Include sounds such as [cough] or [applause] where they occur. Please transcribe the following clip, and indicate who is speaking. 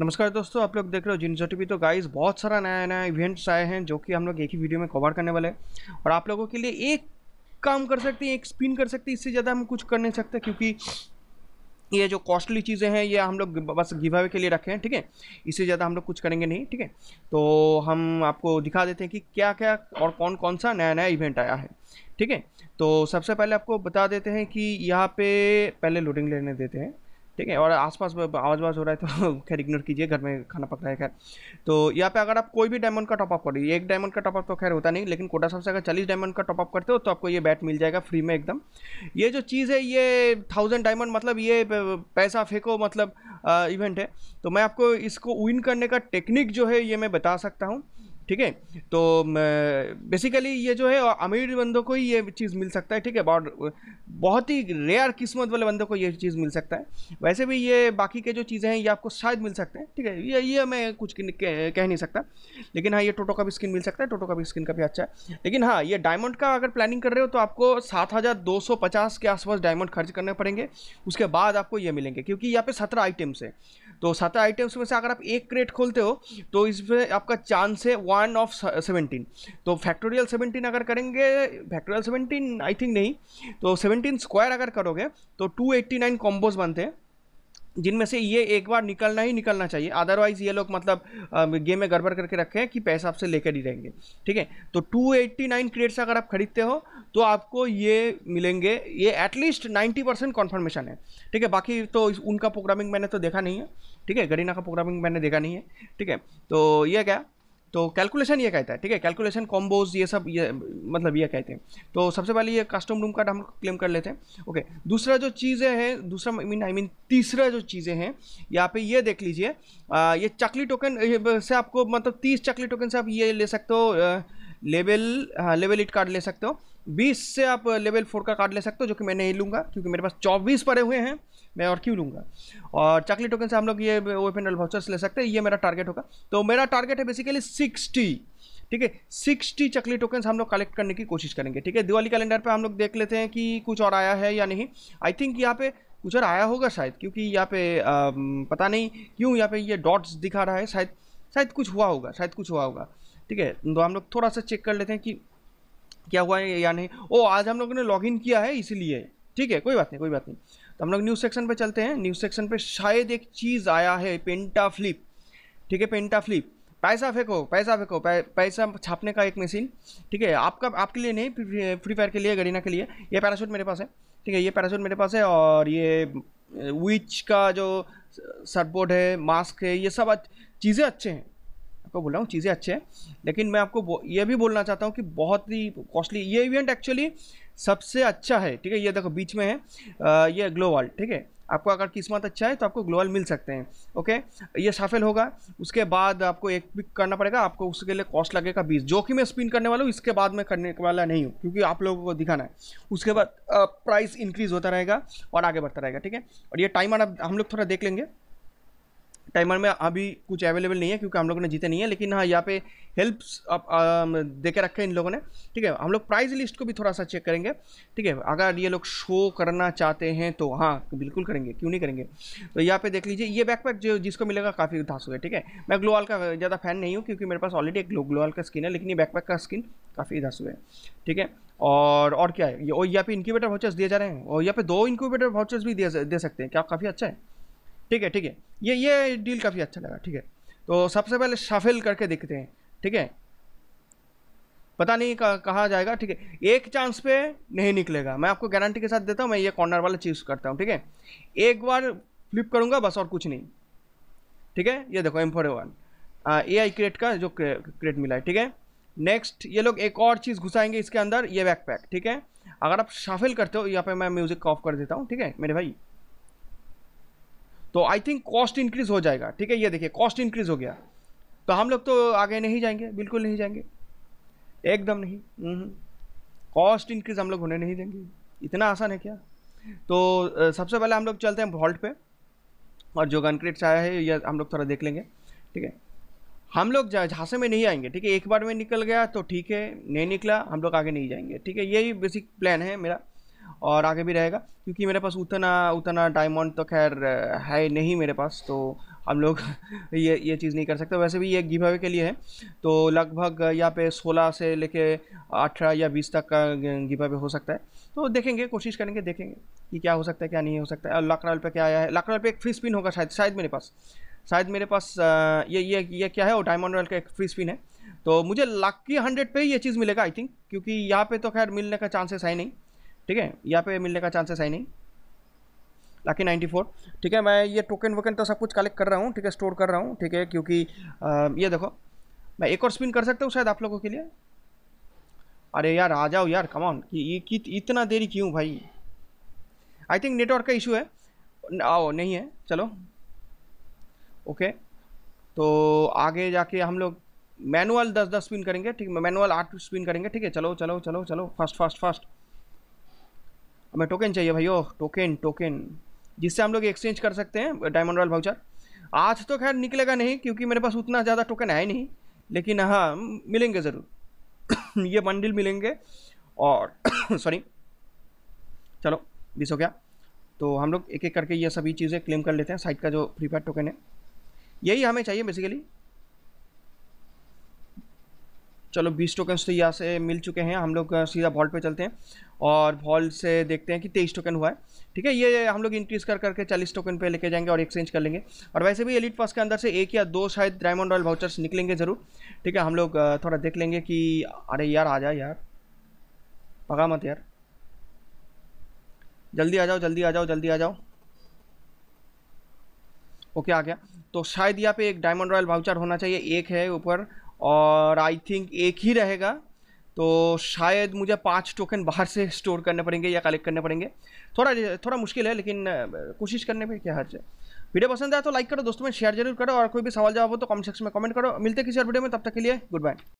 Speaker 1: नमस्कार दोस्तों आप लोग देख रहे हो जिनजो टीवी तो गाइस बहुत सारा नया नया इवेंट्स आए हैं जो कि हम लोग एक ही वीडियो में कवर करने वाले हैं और आप लोगों के लिए एक काम कर सकते हैं एक स्पिन कर सकते हैं इससे ज़्यादा हम कुछ कर नहीं सकते क्योंकि ये जो कॉस्टली चीज़ें हैं ये हम लोग बस गिवावे के लिए रखे हैं ठीक है इससे ज़्यादा हम लोग कुछ करेंगे नहीं ठीक है तो हम आपको दिखा देते हैं कि क्या क्या और कौन कौन सा नया नया इवेंट आया है ठीक है तो सबसे पहले आपको बता देते हैं कि यहाँ पे पहले लोडिंग लेने देते हैं ठीक है और आसपास आवाज़ वाज हो रहा है तो [laughs] खैर इग्नोर कीजिए घर में खाना पक रहा है खैर तो यहाँ पे अगर आप कोई भी डायमंड का टॉपअप करिए एक डायमंड का टॉपअप तो खैर होता नहीं लेकिन कोटा साहब से अगर चालीस डायमंड का टॉपअप करते हो तो आपको ये बैट मिल जाएगा फ्री में एकदम ये जो चीज़ है ये थाउजेंड डायमंड मतलब ये पैसा फेंको मतलब इवेंट है तो मैं आपको इसको विन करने का टेक्निक जो है ये मैं बता सकता हूँ ठीक है तो बेसिकली ये जो है अमीर बंदों को ही ये चीज़ मिल सकता है ठीक है बहुत बहुत ही रेयर किस्मत वाले बंदों को ये चीज़ मिल सकता है वैसे भी ये बाकी के जो चीज़ें हैं ये आपको शायद मिल सकते हैं ठीक है ये ये मैं कुछ कह नहीं सकता लेकिन हाँ ये टोटो का भी स्किन मिल सकता है टोटो का भी स्किन काफ़ी अच्छा है लेकिन हाँ ये डायमंड का अगर प्लानिंग कर रहे हो तो आपको सात के आसपास डायमंड खर्च करने पड़ेंगे उसके बाद आपको ये मिलेंगे क्योंकि यहाँ पे सत्रह आइटम्स है तो सत्रह आइटम्स में से अगर आप एक क्रेट खोलते हो तो इसमें आपका चांस है वन वन ऑफ सेवनटीन तो फैक्टोरियल सेवनटीन अगर करेंगे फैक्टोरियल सेवनटीन आई थिंक नहीं तो सेवनटीन स्क्वायर अगर करोगे तो टू एट्टी नाइन कॉम्बोज बनते हैं जिनमें से ये एक बार निकलना ही निकलना चाहिए अदरवाइज ये लोग मतलब गेम में गड़बड़ करके रखे हैं कि पैसा आपसे लेकर ही रहेंगे ठीक है तो 289 एट्टी नाइन क्रेड्स अगर आप खरीदते हो तो आपको ये मिलेंगे ये एटलीस्ट 90 परसेंट कॉन्फर्मेशन है ठीक है बाकी तो उनका प्रोग्रामिंग मैंने तो देखा नहीं है ठीक है गरीना का प्रोग्रामिंग मैंने देखा नहीं है ठीक है तो ये क्या तो कैलकुलेशन ये कहता है ठीक है कैलकुलेशन कॉम्बोज ये सब ये मतलब ये कहते हैं तो सबसे पहले ये कस्टम रूम कार्ड हम क्लेम कर लेते हैं ओके दूसरा जो चीज़ें हैं दूसरा मीन आई मीन तीसरा जो चीज़ें हैं यहाँ पे ये देख लीजिए ये चकली टोकन से आपको मतलब तीस चकली टोकन से आप ये ले सकते हो लेवल लेवल इट कार्ड ले सकते हो बीस से आप लेवल फोर का कार्ड ले सकते हो जो कि मैं नहीं लूँगा क्योंकि मेरे पास चौबीस पड़े हुए हैं मैं और क्यों लूँगा और चकली टोकन से हम लोग ये ओपन एल वाउचर्स ले सकते हैं ये मेरा टारगेट होगा तो मेरा टारगेट है बेसिकली सिक्सटी ठीक है सिक्सटी चकली टोकन्स हम लोग कलेक्ट करने की कोशिश करेंगे ठीक है दिवाली कैलेंडर पर हम लोग देख लेते हैं कि कुछ और आया है या नहीं आई थिंक यहाँ पे कुछ और आया होगा शायद क्योंकि यहाँ पे आ, पता नहीं क्यों यहाँ पे ये डॉट्स दिखा रहा है शायद शायद कुछ हुआ होगा शायद कुछ हुआ होगा ठीक है तो हम लोग थोड़ा सा चेक कर लेते हैं कि क्या हुआ है या नहीं ओ आज हम लोगों ने लॉगिन किया है इसीलिए ठीक है कोई बात नहीं कोई बात नहीं तो हम लोग न्यूज़ सेक्शन पे चलते हैं न्यूज़ सेक्शन पे शायद एक चीज़ आया है पेंटा फ्लिप ठीक है पेंटा फ्लिप पैसा फेंको पैसा फेंको पैसा छापने का एक मशीन ठीक है आपका आपके लिए नहीं फ्री फायर के लिए गरीना के लिए ये पैराशूट मेरे पास है ठीक है ये पैराशूट मेरे पास है और ये विच का जो सर्टबोर्ड है मास्क है ये सब चीज़ें अच्छे हैं आपको बोल रहा हूँ चीज़ें अच्छे हैं लेकिन मैं आपको ये भी बोलना चाहता हूँ कि बहुत ही कॉस्टली ये इवेंट एक्चुअली सबसे अच्छा है ठीक है ये देखो बीच में है ये ग्लोवाल ठीक है आपको अगर किस्मत अच्छा है तो आपको ग्लोवाल मिल सकते हैं ओके ये सफल होगा उसके बाद आपको एक पिक करना पड़ेगा आपको उसके लिए कॉस्ट लगेगा बीस जो कि मैं स्पिन करने वाला हूँ इसके बाद मैं करने वाला नहीं हूँ क्योंकि आप लोगों को दिखाना है उसके बाद प्राइस इंक्रीज होता रहेगा और आगे बढ़ता रहेगा ठीक है और ये टाइम हम लोग थोड़ा देख लेंगे टाइमर में अभी कुछ अवेलेबल नहीं है क्योंकि हम लोगों ने जीते नहीं है लेकिन हाँ यहाँ पे हेल्प्स आप um, दे के रखे हैं इन लोगों ने ठीक है हम लोग प्राइज लिस्ट को भी थोड़ा सा चेक करेंगे ठीक है अगर ये लोग शो करना चाहते हैं तो हाँ बिल्कुल करेंगे क्यों नहीं करेंगे तो यहाँ पे देख लीजिए ये बैकपैक जो जिसको मिलेगा काफ़ी हो गया ठीक है मैं ग्लोवाल का ज़्यादा फैन नहीं हूँ क्योंकि मेरे पास ऑलरेडी एक ग्लोवाल का स्किन है लेकिन ये बैकपैक का स्किन काफ़ी हुआ है ठीक है और और क्या है ये यहाँ पे इनक्यूबेटर वाउचर्स दिए जा रहे हैं और यहाँ पे दो इंक्यूबेटर वाउचर्स भी दे सकते हैं क्या काफ़ी अच्छा है ठीक है ठीक है ये ये डील काफ़ी अच्छा लगा ठीक है तो सबसे पहले शफिल करके देखते हैं ठीक है पता नहीं कहा जाएगा ठीक है एक चांस पे नहीं निकलेगा मैं आपको गारंटी के साथ देता हूँ मैं ये कॉर्नर वाला चीज़ करता हूँ ठीक है एक बार फ्लिप करूँगा बस और कुछ नहीं ठीक है ये देखो M four one A I crate का जो क्रेट मिला है ठीक है नेक्स्ट ये लोग एक और चीज़ घुसाएंगे इसके अंदर ये बैकपैक ठीक है अगर आप शाफिल करते हो यहाँ पे मैं म्यूज़िक ऑफ कर देता हूँ ठीक है मेरे भाई तो आई थिंक कॉस्ट इंक्रीज़ हो जाएगा ठीक है ये देखिए कॉस्ट इंक्रीज़ हो गया तो हम लोग तो आगे नहीं जाएंगे बिल्कुल नहीं जाएंगे एकदम नहीं कॉस्ट हम्म। इंक्रीज़ हम लोग होने नहीं देंगे इतना आसान है क्या तो सबसे पहले हम लोग चलते हैं वॉल्ट पे और जो कंक्रीट चाया है यह हम लोग थोड़ा देख लेंगे ठीक है हम लोग झांसे में नहीं आएंगे ठीक है एक बार में निकल गया तो ठीक है नहीं निकला हम लोग आगे नहीं जाएंगे ठीक है यही बेसिक प्लान है मेरा और आगे भी रहेगा क्योंकि मेरे पास उतना उतना डायमंड तो खैर है नहीं मेरे पास तो हम लोग [laughs] ये ये चीज़ नहीं कर सकते वैसे भी ये गिव अवे के लिए है तो लगभग यहाँ पे 16 से लेके 18 या 20 तक का गिव अवे हो सकता है तो देखेंगे कोशिश करेंगे देखेंगे कि क्या हो सकता है क्या नहीं हो सकता है और लकनल पर क्या आया है लकनल पर एक फ्री स्पिन होगा शायद शायद मेरे पास शायद मेरे पास ये ये ये क्या है और डायमंड रॉयल का एक फ्री स्पिन है तो मुझे लक्की हंड्रेड पे ये चीज़ मिलेगा आई थिंक क्योंकि यहाँ पे तो खैर मिलने का चांसेस है नहीं ठीक है यहाँ पे मिलने का चांसेस है नहीं लाके 94 ठीक है मैं ये टोकन वोकन तो सब कुछ कलेक्ट कर रहा हूँ ठीक है स्टोर कर रहा हूँ ठीक है क्योंकि आ, ये देखो मैं एक और स्पिन कर सकता हूँ शायद आप लोगों के लिए अरे यार आ जाओ यार कमाउन इतना देरी क्यों भाई आई थिंक नेटवर्क का इशू है आओ नहीं है चलो ओके तो आगे जाके हम लोग मैनुअल दस दस स्पिन करेंगे ठीक है मैनुअल आठ स्पिन करेंगे ठीक है चलो चलो चलो चलो फास्ट फास्ट फास्ट हमें टोकन चाहिए ओ टोकन टोकन जिससे हम लोग एक्सचेंज कर सकते हैं डायमंड रॉयल भाउचर आज तो खैर निकलेगा नहीं क्योंकि मेरे पास उतना ज़्यादा टोकन है नहीं लेकिन हाँ मिलेंगे ज़रूर [coughs] ये बंडल मिलेंगे और सॉरी [coughs] चलो बीस हो गया तो हम लोग एक एक करके ये सभी चीज़ें क्लेम कर लेते हैं साइट का जो प्रीपेड टोकन है यही हमें चाहिए बेसिकली चलो बीस टोकन तो यहाँ से मिल चुके हैं हम लोग सीधा वॉल्ट पे चलते हैं और वॉल्ट से देखते हैं कि तेईस टोकन हुआ है ठीक है ये हम लोग इंक्रीज़ कर करके चालीस टोकन पे लेके जाएंगे और एक्सचेंज कर लेंगे और वैसे भी एलिट पास के अंदर से एक या दो शायद डायमंड रॉयल वाउचर्स निकलेंगे ज़रूर ठीक है हम लोग थोड़ा देख लेंगे कि अरे यार आ जाए यार पका मत यार जल्दी आ जाओ जल्दी आ जाओ जल्दी आ जाओ ओके आ गया तो शायद यहाँ पे एक डायमंड रॉयल वाउचर होना चाहिए एक है ऊपर और आई थिंक एक ही रहेगा तो शायद मुझे पाँच टोकन बाहर से स्टोर करने पड़ेंगे या कलेक्ट करने पड़ेंगे थोड़ा थोड़ा मुश्किल है लेकिन कोशिश करने में क्या हर्ज है वीडियो पसंद आया तो लाइक करो दोस्तों में शेयर जरूर करो और कोई भी सवाल जवाब हो तो कमेंट सेक्शन में कमेंट करो मिलते किसी और वीडियो में तब तक के लिए गुड बाय